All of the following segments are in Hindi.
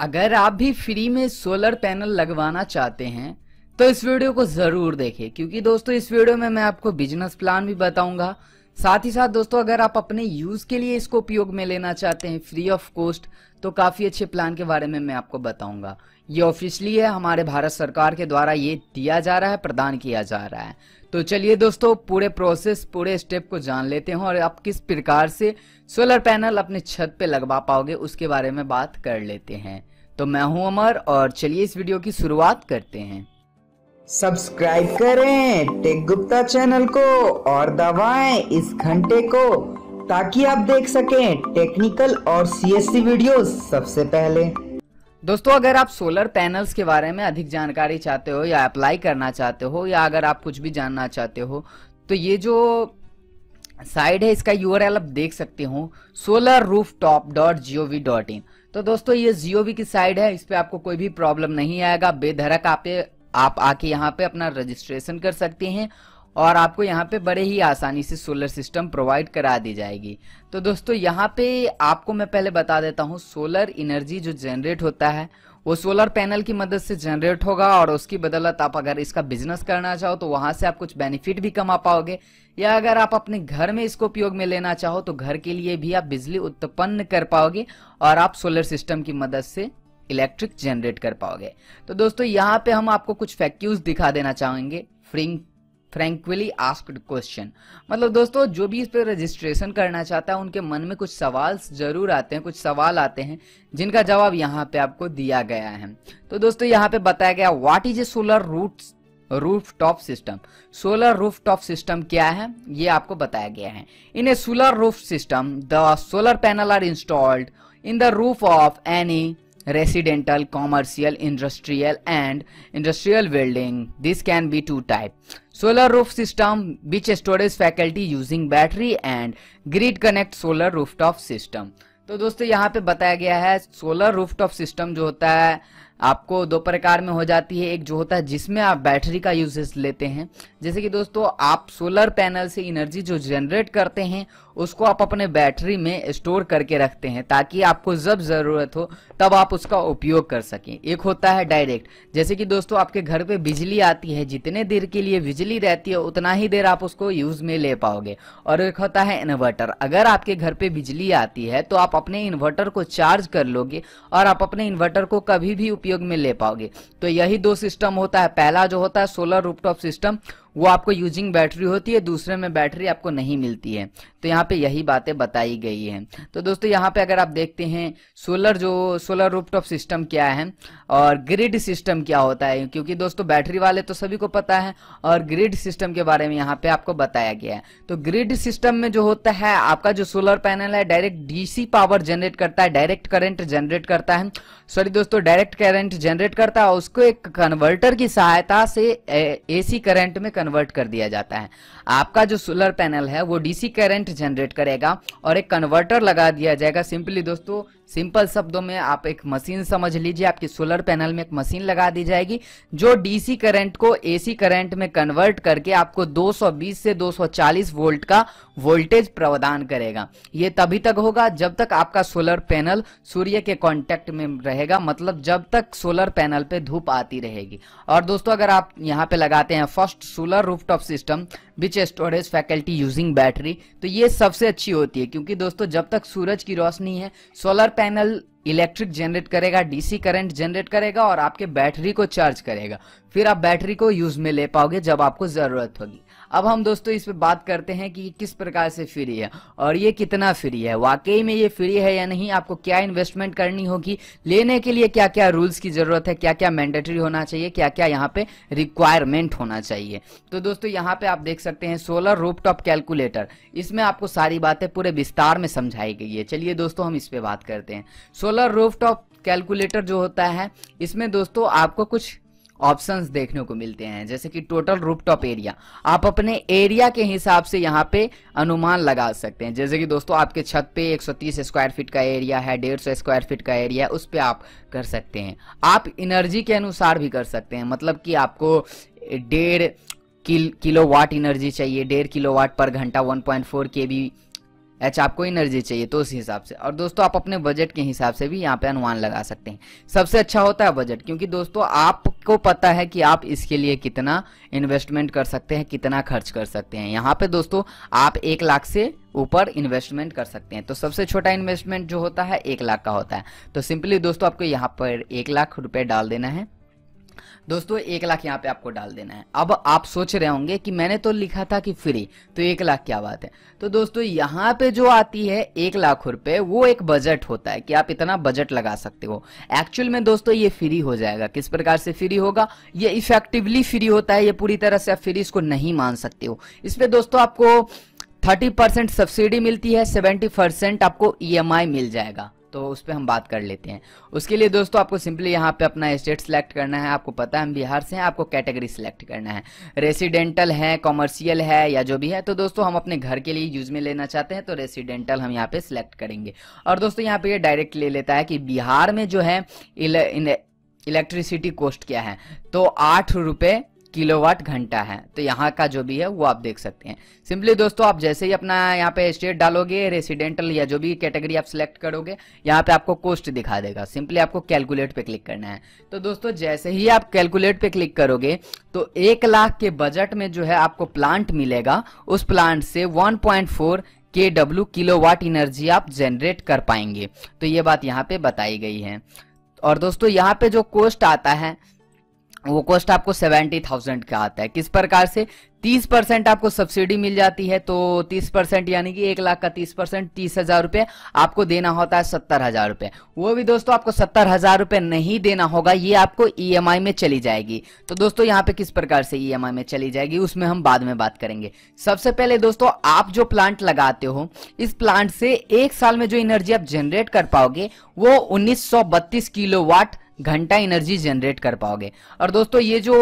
अगर आप भी फ्री में सोलर पैनल लगवाना चाहते हैं तो इस वीडियो को जरूर देखें क्योंकि दोस्तों इस वीडियो में मैं आपको बिजनेस प्लान भी बताऊंगा साथ ही साथ दोस्तों अगर आप अपने यूज के लिए इसको उपयोग में लेना चाहते हैं फ्री ऑफ कॉस्ट तो काफी अच्छे प्लान के बारे में मैं आपको बताऊंगा ये ऑफिशियली है हमारे भारत सरकार के द्वारा ये दिया जा रहा है प्रदान किया जा रहा है तो चलिए दोस्तों पूरे प्रोसेस पूरे स्टेप को जान लेते हैं और आप किस प्रकार से सोलर पैनल अपने छत पे लगवा पाओगे उसके बारे में बात कर लेते हैं तो मैं हूं अमर और चलिए इस वीडियो की शुरुआत करते हैं सब्सक्राइब करें टेक गुप्ता चैनल को और दबाएं इस घंटे को ताकि आप देख सकें टेक्निकल और सीएससी वीडियोस सबसे पहले दोस्तों अगर आप सोलर पैनल्स के बारे में अधिक जानकारी चाहते हो या अप्लाई करना चाहते हो या अगर आप कुछ भी जानना चाहते हो तो ये जो साइड है इसका यू आप देख सकते हो solar roof top dot gov dot in तो दोस्तों ये जियो की साइड है इस पर आपको कोई भी प्रॉब्लम नहीं आएगा बेधरक आप आप आके यहाँ पे अपना रजिस्ट्रेशन कर सकते हैं और आपको यहाँ पे बड़े ही आसानी से सोलर सिस्टम प्रोवाइड करा दी जाएगी तो दोस्तों यहाँ पे आपको मैं पहले बता देता हूँ सोलर एनर्जी जो जनरेट होता है वो सोलर पैनल की मदद से जनरेट होगा और उसकी बदौलत आप अगर इसका बिजनेस करना चाहो तो वहां से आप कुछ बेनिफिट भी कमा पाओगे या अगर आप अपने घर में इसको उपयोग में लेना चाहो तो घर के लिए भी आप बिजली उत्पन्न कर पाओगे और आप सोलर सिस्टम की मदद से इलेक्ट्रिक जनरेट कर पाओगे तो दोस्तों यहाँ पे हम आपको कुछ फैक्यूज दिखा देना चाहेंगे फ्रिंग फ्रेंकली आस्क्ड क्वेश्चन मतलब दोस्तों जो भी इस पर रजिस्ट्रेशन करना चाहता है उनके मन में कुछ सवाल जरूर आते हैं कुछ सवाल आते हैं जिनका जवाब यहाँ पे आपको दिया गया है तो दोस्तों यहाँ पे बताया गया what is a solar root roof top system solar roof top system क्या है ये आपको बताया गया है in a solar roof system the solar panel are installed in the roof of any residential, commercial, industrial and industrial building. This can be two type. Solar roof system which storage faculty using battery and grid connect solar rooftop system. तो दोस्तों यहाँ पे बताया गया है सोलर रूफटॉप सिस्टम जो होता है आपको दो प्रकार में हो जाती है एक जो होता है जिसमें आप बैटरी का यूजेस लेते हैं जैसे कि दोस्तों आप सोलर पैनल से इनर्जी जो जनरेट करते हैं उसको आप अपने बैटरी में स्टोर करके रखते हैं ताकि आपको जब ज़रूरत हो तब आप उसका उपयोग कर सकें एक होता है डायरेक्ट जैसे कि दोस्तों आपके घर पे बिजली आती है जितने देर के लिए बिजली रहती है उतना ही देर आप उसको यूज़ में ले पाओगे और एक होता है इन्वर्टर अगर आपके घर पे बिजली आती है तो आप अपने इन्वर्टर को चार्ज कर लोगे और आप अपने इन्वर्टर को कभी भी उपयोग उपयोग में ले पाओगे तो यही दो सिस्टम होता है पहला जो होता है सोलर रूपटॉप सिस्टम वो आपको यूजिंग बैटरी होती है दूसरे में बैटरी आपको नहीं मिलती है तो यहाँ पे यही बातें बताई गई हैं तो दोस्तों यहाँ पे अगर आप देखते हैं सोलर जो सोलर रूपटॉप सिस्टम क्या है और ग्रिड सिस्टम क्या होता है क्योंकि दोस्तों बैटरी वाले तो सभी को पता है और ग्रिड सिस्टम के बारे में यहाँ पे आपको बताया गया है तो ग्रिड सिस्टम में जो होता है आपका जो सोलर पैनल है डायरेक्ट डीसी पावर जनरेट करता है डायरेक्ट करंट जनरेट करता है सॉरी दोस्तों डायरेक्ट करंट जनरेट करता है उसको एक कन्वर्टर की सहायता से एसी करंट में कन्वर्ट कर दिया जाता है आपका जो सोलर पैनल है वो डीसी करंट जनरेट करेगा और एक कन्वर्टर लगा दिया जाएगा सिंपली दोस्तों सिंपल शब्दों में आप एक मशीन समझ लीजिए आपकी सोलर पैनल में एक मशीन लगा दी जाएगी जो डीसी करंट को एसी करंट में कन्वर्ट करके आपको 220 से 240 वोल्ट का वोल्टेज प्रदान करेगा ये तभी तक होगा जब तक आपका सोलर पैनल सूर्य के कांटेक्ट में रहेगा मतलब जब तक सोलर पैनल पे धूप आती रहेगी और दोस्तों अगर आप यहाँ पे लगाते हैं first solar solar rooftop system which storage faculty using battery तो ये सबसे अच्छी होती है क्योंकि दोस्तों जब तक सूरज की रोशनी है सोलर पैनल इलेक्ट्रिक जनरेट करेगा डीसी करंट जनरेट करेगा और आपके बैटरी को चार्ज करेगा फिर आप बैटरी को यूज में ले पाओगे जब आपको जरूरत होगी अब हम दोस्तों इस पर बात करते हैं कि ये किस प्रकार से फ्री है और ये कितना फ्री है वाकई में ये फ्री है या नहीं आपको क्या इन्वेस्टमेंट करनी होगी लेने के लिए क्या क्या रूल्स की जरूरत है क्या क्या मैंडेटरी होना चाहिए क्या क्या यहाँ पे रिक्वायरमेंट होना चाहिए तो दोस्तों यहाँ पे आप देख सकते हैं सोलर रूपटॉप कैलकुलेटर इसमें आपको सारी बातें पूरे विस्तार में समझाई गई है चलिए दोस्तों हम इस पर बात करते हैं सोलर रूफटॉप कैलकुलेटर जो होता है इसमें दोस्तों आपको कुछ ऑप्शंस देखने को मिलते हैं जैसे कि टोटल रूपटॉप एरिया आप अपने एरिया के हिसाब से यहाँ पे अनुमान लगा सकते हैं जैसे कि दोस्तों आपके छत पे 130 स्क्वायर फीट का एरिया है 150 स्क्वायर फीट का एरिया है उस पर आप कर सकते हैं आप इनर्जी के अनुसार भी कर सकते हैं मतलब कि आपको डेढ़ किलो वाट एनर्जी चाहिए डेढ़ किलो वाट पर घंटा के बी एच आपको एनर्जी चाहिए तो उस हिसाब से और दोस्तों आप अपने बजट के हिसाब से भी यहाँ पे अनुमान लगा सकते हैं सबसे अच्छा होता है बजट क्योंकि दोस्तों आपको पता है कि आप इसके लिए कितना इन्वेस्टमेंट कर सकते हैं कितना खर्च कर सकते हैं यहाँ पे दोस्तों आप एक लाख से ऊपर इन्वेस्टमेंट कर सकते हैं तो सबसे छोटा इन्वेस्टमेंट जो होता है एक लाख का होता है तो सिंपली दोस्तों आपको यहाँ पर एक लाख रुपये डाल देना है दोस्तों एक लाख यहाँ पे आपको डाल देना है अब आप सोच रहे होंगे कि मैंने तो लिखा था कि फ्री तो एक लाख क्या बात है तो दोस्तों यहाँ पे जो आती है एक लाख रुपए वो एक बजट होता है कि आप इतना बजट लगा सकते हो एक्चुअल में दोस्तों ये फ्री हो जाएगा किस प्रकार से फ्री होगा ये इफेक्टिवली फ्री होता है ये पूरी तरह से आप फ्री इसको नहीं मान सकते हो इस पर दोस्तों आपको थर्टी सब्सिडी मिलती है सेवेंटी आपको ई e मिल जाएगा तो उस पर हम बात कर लेते हैं उसके लिए दोस्तों आपको सिंपली यहाँ पे अपना स्टेट सेलेक्ट करना है आपको पता है हम बिहार से हैं आपको कैटेगरी सेलेक्ट करना है रेसिडेंटल है कॉमर्शियल है या जो भी है तो दोस्तों हम अपने घर के लिए यूज में लेना चाहते हैं तो रेसिडेंटल हम यहाँ पे सिलेक्ट करेंगे और दोस्तों यहाँ पे ये यह डायरेक्ट ले लेता है कि बिहार में जो है इलेक्ट्रिसिटी कॉस्ट क्या है तो आठ रुपये किलोवाट घंटा है तो यहाँ का जो भी है वो आप देख सकते हैं सिंपली दोस्तों आप जैसे ही अपना यहाँ पे स्टेट डालोगे रेसिडेंटल या जो भी कैटेगरी आप सिलेक्ट करोगे यहाँ पे आपको कोस्ट दिखा देगा सिंपली आपको कैलकुलेट पे क्लिक करना है तो दोस्तों जैसे ही आप कैलकुलेट पे क्लिक करोगे तो एक लाख के बजट में जो है आपको प्लांट मिलेगा उस प्लांट से one point four K W kilo watt energy आप जनरेट कर पाएंगे तो ये बात यहाँ पे बताई गई है और दोस्तों यहाँ पे जो कोस्ट आता है वो कॉस्ट आपको सेवेंटी थाउजेंड का आता है किस प्रकार से तीस परसेंट आपको सब्सिडी मिल जाती है तो तीस परसेंट यानी कि एक लाख का तीस परसेंट तीस हजार रुपये आपको देना होता है सत्तर हजार रुपये वो भी दोस्तों आपको सत्तर हजार रुपये नहीं देना होगा ये आपको ईएमआई e में चली जाएगी तो दोस्तों यहाँ पे किस प्रकार से ईएमआई e में चली जाएगी उसमें हम बाद में बात करेंगे सबसे पहले दोस्तों आप जो प्लांट लगाते हो इस प्लांट से एक साल में जो एनर्जी आप जनरेट कर पाओगे वो उन्नीस किलोवाट घंटा एनर्जी जनरेट कर पाओगे और दोस्तों ये जो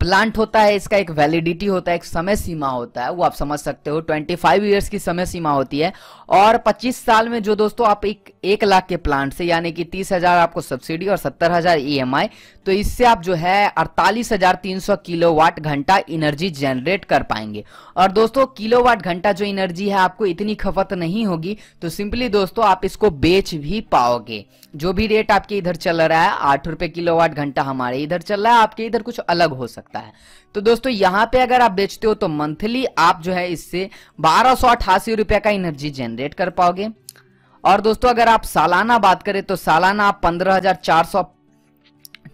प्लांट होता है इसका एक वैलिडिटी होता है एक समय सीमा होता है वो आप समझ सकते हो 25 ईयर्स की समय सीमा होती है और 25 साल में जो दोस्तों आप एक एक लाख के प्लांट से यानी कि तीस हजार आपको सब्सिडी और सत्तर हजार ई e तो इससे आप जो है अड़तालीस हजार तीन सौ किलो वाट घंटा इनर्जी जनरेट कर पाएंगे और दोस्तों किलो वाट घंटा जो इनर्जी है आपको इतनी खपत नहीं होगी तो सिंपली दोस्तों आप इसको बेच भी पाओगे जो भी रेट आपके इधर चल रहा है आठ रुपए किलो वाट घंटा हमारे इधर चल रहा है आपके इधर कुछ अलग हो सकता है तो दोस्तों यहां पे अगर आप बेचते हो तो मंथली आप जो है इससे बारह रुपए अठासी रुपये का एनर्जी जनरेट कर पाओगे और दोस्तों अगर आप सालाना बात करें तो सालाना आप पंद्रह हजार चार सौ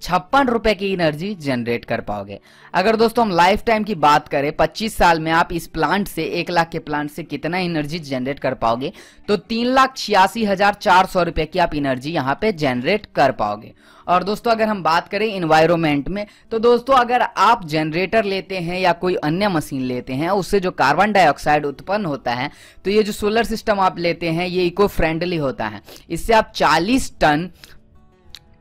छप्पन रुपए की एनर्जी जनरेट कर पाओगे अगर दोस्तों हम लाइफ टाइम की बात करें 25 साल में आप इस प्लांट से एक लाख के प्लांट से कितना एनर्जी जनरेट कर पाओगे तो तीन लाख छियासी हजार चार सौ रुपए की आप एनर्जी यहाँ पे जनरेट कर पाओगे और दोस्तों अगर हम बात करें इन्वायरमेंट में तो दोस्तों अगर आप जनरेटर लेते हैं या कोई अन्य मशीन लेते हैं उससे जो कार्बन डाइऑक्साइड उत्पन्न होता है तो ये जो सोलर सिस्टम आप लेते हैं ये इको फ्रेंडली होता है इससे आप 40 टन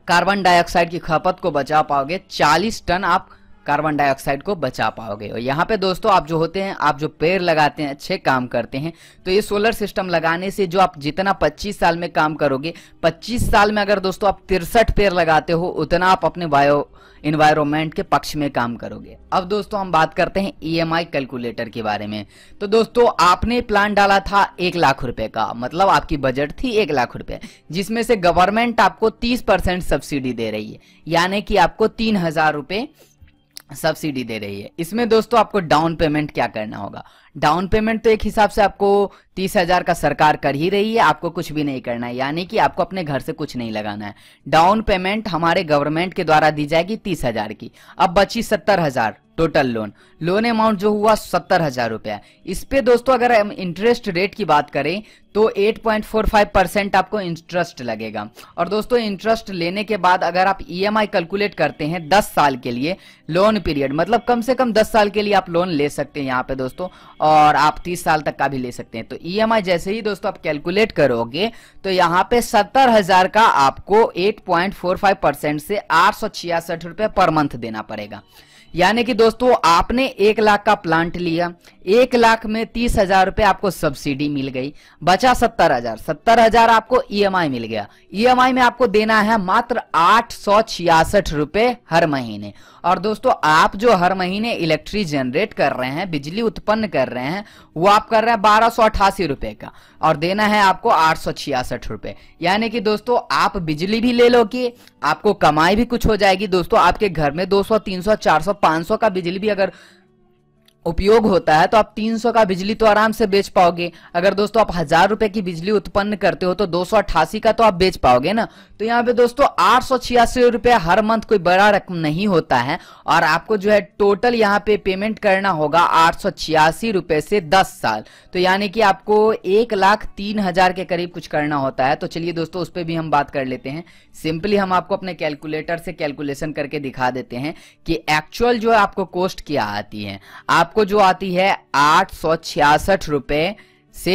कार्बन डाइऑक्साइड की खपत को बचा पाओगे 40 टन आप कार्बन डाइऑक्साइड को बचा पाओगे और यहाँ पे दोस्तों आप जो होते हैं आप जो पेड़ लगाते हैं अच्छे काम करते हैं तो ये सोलर सिस्टम लगाने से जो आप जितना 25 साल में काम करोगे 25 साल में अगर दोस्तों आप तिरसठ पेड़ लगाते हो उतना आप अपने बायो इन्वायरमेंट के पक्ष में काम करोगे अब दोस्तों हम बात करते हैं ईएमआई e कैलकुलेटर के बारे में तो दोस्तों आपने प्लान डाला था एक लाख रुपए का मतलब आपकी बजट थी एक लाख रुपए जिसमें से गवर्नमेंट आपको तीस परसेंट सब्सिडी दे रही है यानी कि आपको तीन हजार रुपए सब्सिडी दे रही है इसमें दोस्तों आपको डाउन पेमेंट क्या करना होगा डाउन पेमेंट तो एक हिसाब से आपको तीस हजार का सरकार कर ही रही है आपको कुछ भी नहीं करना है यानी कि आपको अपने घर से कुछ नहीं लगाना है डाउन पेमेंट हमारे गवर्नमेंट के द्वारा दी जाएगी तीस हजार की अब बची सत्तर हजार टोटल लोन लोन अमाउंट जो हुआ सत्तर हजार रुपया इस पे दोस्तों अगर हम इंटरेस्ट रेट की बात करें तो 8.45 परसेंट आपको इंटरेस्ट लगेगा और दोस्तों इंटरेस्ट लेने के बाद अगर आप ईएमआई e कैलकुलेट करते हैं 10 साल के लिए लोन पीरियड मतलब कम से कम 10 साल के लिए आप लोन ले सकते हैं यहाँ पे दोस्तों और आप 30 साल तक का भी ले सकते हैं तो ईएमआई e जैसे ही दोस्तों आप कैलकुलेट करोगे तो यहाँ पे सत्तर हजार का आपको 8.45 परसेंट से आठ रुपए पर मंथ देना पड़ेगा यानी कि दोस्तों आपने एक लाख का प्लांट लिया एक लाख में तीस हजार रुपए आपको सब्सिडी मिल गई बचा सत्तर हजार सत्तर हजार आपको ईएमआई e मिल गया ईएमआई e में आपको देना है मात्र आठ सौ छियासठ रुपए हर महीने और दोस्तों आप जो हर महीने इलेक्ट्रिक जनरेट कर रहे हैं बिजली उत्पन्न कर रहे हैं वो आप कर रहे हैं बारह सौ अठासी का और देना है आपको आठ सौ छियासठ यानी कि दोस्तों आप बिजली भी ले लोगे आपको कमाई भी कुछ हो जाएगी दोस्तों आपके घर में दो सौ तीन सौ चार सौ सौ का बिजली भी अगर उपयोग होता है तो आप 300 का बिजली तो आराम से बेच पाओगे अगर दोस्तों आप हजार रुपए की बिजली उत्पन्न करते हो तो दो का तो आप बेच पाओगे ना तो यहाँ पे दोस्तों आठ सौ छियासी रुपए हर मंथ कोई बड़ा रकम नहीं होता है और आपको जो है टोटल यहाँ पे पेमेंट करना होगा आठ सौ रुपए से दस साल तो यानी कि आपको एक लाख तीन हजार के करीब कुछ करना होता है तो चलिए दोस्तों उस पर भी हम बात कर लेते हैं सिंपली हम आपको अपने कैलकुलेटर से कैलकुलेशन करके दिखा देते हैं कि एक्चुअल जो है आपको कॉस्ट क्या आती है आपको आपको जो आती है आठ सौ छियासठ से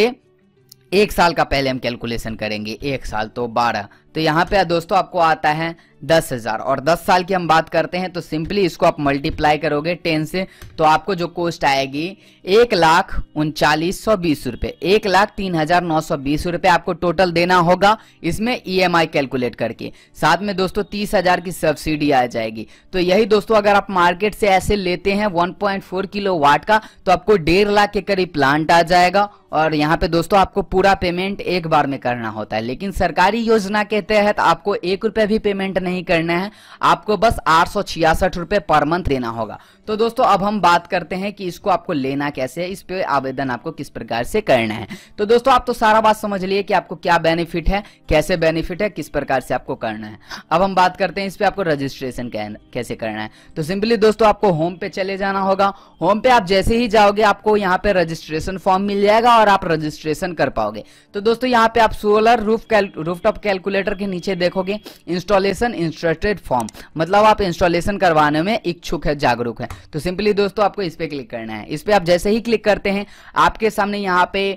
एक साल का पहले हम कैलकुलेशन करेंगे एक साल तो बारह तो यहाँ पे दोस्तों आपको आता है दस हजार और दस साल की हम बात करते हैं तो सिंपली इसको आप मल्टीप्लाई करोगे टेन से तो आपको जो कोस्ट आएगी एक लाख उनचालीस सौ बीस रुपए एक लाख तीन हजार नौ सौ बीस रुपए आपको टोटल देना होगा इसमें ईएमआई e कैलकुलेट करके साथ में दोस्तों तीस हजार की सब्सिडी आ जाएगी तो यही दोस्तों अगर आप मार्केट से ऐसे लेते हैं one point four kilo watt का तो आपको डेढ़ लाख के करीब प्लांट आ जाएगा और यहाँ पे दोस्तों आपको पूरा पेमेंट एक बार में करना होता है लेकिन सरकारी योजना के तहत आपको एक रुपया भी पेमेंट नहीं नहीं करना है आपको बस आठ रुपए पर मंथ देना होगा तो दोस्तों अब हम बात करते हैं कि इसको आपको लेना कैसे है इस पे आवेदन आपको किस प्रकार से करना है तो दोस्तों आप तो सारा बात समझ लिए कि आपको क्या बेनिफिट है कैसे बेनिफिट है किस प्रकार से आपको करना है अब हम बात करते हैं इस पे आपको रजिस्ट्रेशन कैसे करना है तो सिंपली दोस्तों आपको होम पे चले जाना होगा होम पे आप जैसे ही जाओगे आपको यहाँ पे रजिस्ट्रेशन फॉर्म मिल जाएगा और आप रजिस्ट्रेशन कर पाओगे तो दोस्तों यहाँ पे आप solar roof roof top calculator के नीचे देखोगे इंस्टॉलेशन इंटरेस्टेड फॉर्म मतलब आप इंस्टॉलेशन करवाने में इच्छुक है जागरूक है तो सिंपली दोस्तों आपको इस पर क्लिक करना है इस पर आप जैसे ही क्लिक करते हैं आपके सामने यहाँ पे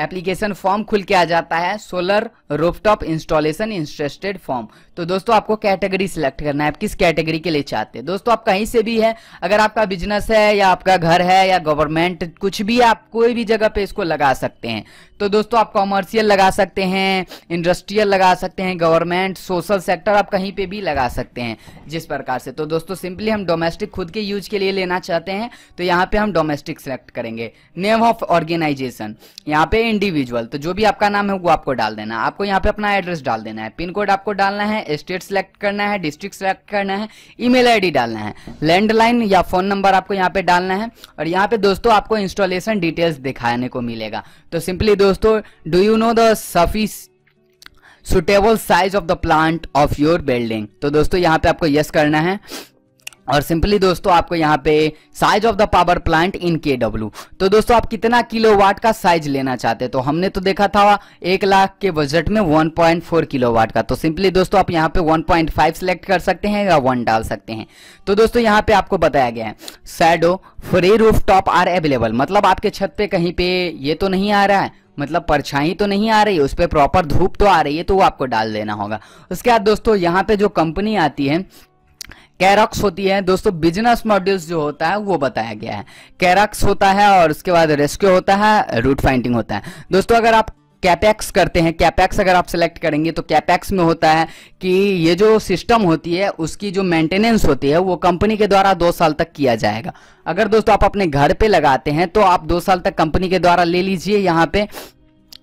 एप्लीकेशन फॉर्म खुल के आ जाता है solar rooftop installation interested form तो दोस्तों आपको कैटेगरी सिलेक्ट करना है आप किस कैटेगरी के लिए चाहते हैं दोस्तों आप कहीं से भी है अगर आपका बिजनेस है या आपका घर है या गवर्नमेंट कुछ भी आप कोई भी जगह पे इसको लगा सकते हैं तो दोस्तों आप कॉमर्शियल लगा सकते हैं इंडस्ट्रियल लगा सकते हैं गवर्नमेंट सोशल सेक्टर आप कहीं पे भी लगा सकते हैं जिस प्रकार से तो दोस्तों सिंपली हम डोमेस्टिक खुद के यूज के लिए लेना चाहते हैं तो यहाँ पे हम डोमेस्टिक सेलेक्ट करेंगे नेम ऑफ ऑर्गेनाइजेशन यहाँ पे इंडिविजुअल तो जो भी आपका नाम है वो आपको डाल देना आपको यहाँ पे अपना एड्रेस डाल देना है पिन कोड आपको डालना है स्टेट सेलेक्ट करना है डिस्ट्रिक्ट सेलेक्ट करना है ई मेल डालना है लैंडलाइन या फोन नंबर आपको यहाँ पे डालना है और यहाँ पे दोस्तों आपको इंस्टॉलेशन डिटेल्स दिखाने को मिलेगा तो सिंपली दोस्तों दोस्तों do you know the suffice suitable size of the plant of your building तो दोस्तों यहाँ पे आपको यस करना है और सिंपली दोस्तों आपको यहाँ पे size of the power plant in K W तो दोस्तों आप कितना किलो वाट का साइज लेना चाहते हैं तो हमने तो देखा था एक लाख के बजट में 1.4 किलो वाट का तो सिंपली दोस्तों आप यहाँ पे 1.5 सिलेक्ट कर सकते हैं या वन डाल सकते हैं तो दोस्तों यहाँ पे आपको बताया गया है shadow free roof top are available मतलब आपके छत पे कहीं पे ये तो नहीं आ रहा है मतलब परछाई तो नहीं आ रही है उस पर प्रॉपर धूप तो आ रही है तो वो आपको डाल देना होगा उसके बाद दोस्तों यहाँ पे जो कंपनी आती है कैरक्स होती है दोस्तों बिजनेस मॉड्यूल्स जो होता है वो बताया गया है कैरक्स होता है और उसके बाद रेस्क्यू होता है रूट फाइंडिंग होता है दोस्तों अगर आप कैपेक्स करते हैं कैपेक्स अगर आप सेलेक्ट करेंगे तो कैपेक्स में होता है कि ये जो सिस्टम होती है उसकी जो मेंटेनेंस होती है वो कंपनी के द्वारा दो साल तक किया जाएगा अगर दोस्तों आप अपने घर पे लगाते हैं तो आप दो साल तक कंपनी के द्वारा ले लीजिए यहाँ पे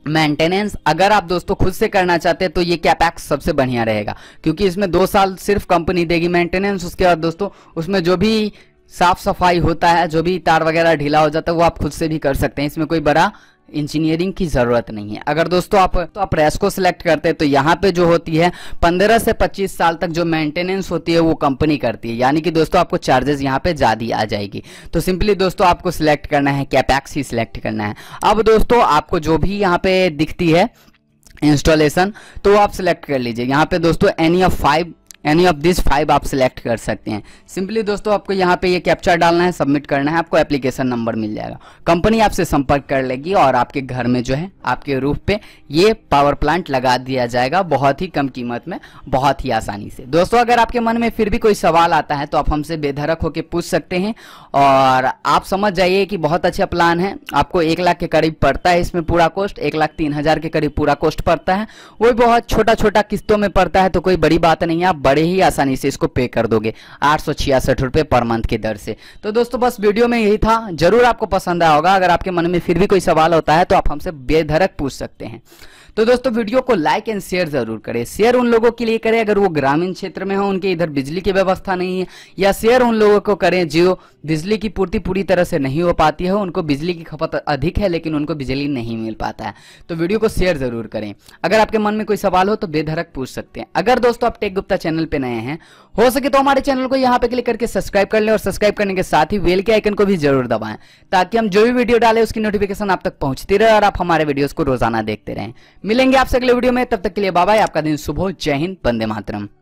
मेंटेनेंस अगर आप दोस्तों खुद से करना चाहते हैं तो ये कैपैक्स सबसे बढ़िया रहेगा क्योंकि इसमें दो साल सिर्फ कंपनी देगी मेंटेनेंस उसके बाद दोस्तों उसमें जो भी साफ सफाई होता है जो भी तार वगैरह ढीला हो जाता है वो आप खुद से भी कर सकते हैं इसमें कोई बड़ा इंजीनियरिंग की ज़रूरत नहीं है अगर दोस्तों आप तो आप रेस को सिलेक्ट करते हैं तो यहाँ पे जो होती है 15 से 25 साल तक जो मेंटेनेंस होती है वो कंपनी करती है यानी कि दोस्तों आपको चार्जेस यहाँ पे ज़्यादा आ जाएगी तो सिंपली दोस्तों आपको सिलेक्ट करना है कैपैक्स ही सिलेक्ट करना है अब दोस्तों आपको जो भी यहाँ पे दिखती है इंस्टॉलेशन तो आप सिलेक्ट कर लीजिए यहाँ पे दोस्तों any of five any of this five आप सिलेक्ट कर सकते हैं सिंपली दोस्तों आपको यहाँ पे ये कैप्चर डालना है सबमिट करना है आपको एप्लीकेशन नंबर मिल जाएगा कंपनी आपसे संपर्क कर लेगी और आपके घर में जो है आपके रूफ पे ये पावर प्लांट लगा दिया जाएगा बहुत ही कम कीमत में बहुत ही आसानी से दोस्तों अगर आपके मन में फिर भी कोई सवाल आता है तो आप हमसे बेधरक होकर पूछ सकते हैं और आप समझ जाइए कि बहुत अच्छा प्लान है आपको एक लाख के करीब पड़ता है इसमें पूरा कोस्ट एक लाख तीन हजार के करीब पूरा कोस्ट पड़ता है वो बहुत छोटा छोटा किस्तों में पड़ता है तो कोई बड़ी बात नहीं है आप बड़े ही आसानी से इसको पे कर दोगे आठ सौ छियासठ पर मंथ की दर से तो दोस्तों बस वीडियो में यही था जरूर आपको पसंद आया होगा अगर आपके मन में फिर भी कोई सवाल होता है तो आप हमसे बेधरक पूछ सकते हैं तो दोस्तों वीडियो को लाइक एंड शेयर जरूर करें शेयर उन लोगों के लिए करें अगर वो ग्रामीण क्षेत्र में हो उनके इधर बिजली की व्यवस्था नहीं है या शेयर उन लोगों को करें जो बिजली की पूर्ति पूरी तरह से नहीं हो पाती है उनको बिजली की खपत अधिक है लेकिन उनको बिजली नहीं मिल पाता है तो वीडियो को शेयर जरूर करें अगर आपके मन में कोई सवाल हो तो बेधड़क पूछ सकते हैं अगर दोस्तों आप टेक गुप्ता चैनल पर नए हैं हो सके तो हमारे चैनल को यहाँ पे क्लिक करके सब्सक्राइब कर लें और सब्सक्राइब करने के साथ ही बेल के आइकन को भी जरूर दबाएं ताकि हम जो भी वीडियो डालें उसकी नोटिफिकेशन आप तक पहुंचती रहे और आप हमारे वीडियोस को रोजाना देखते रहें मिलेंगे आपसे अगले वीडियो में तब तक के लिए बाबा आपका दिन सुबह जय हिंद बंदे मातरम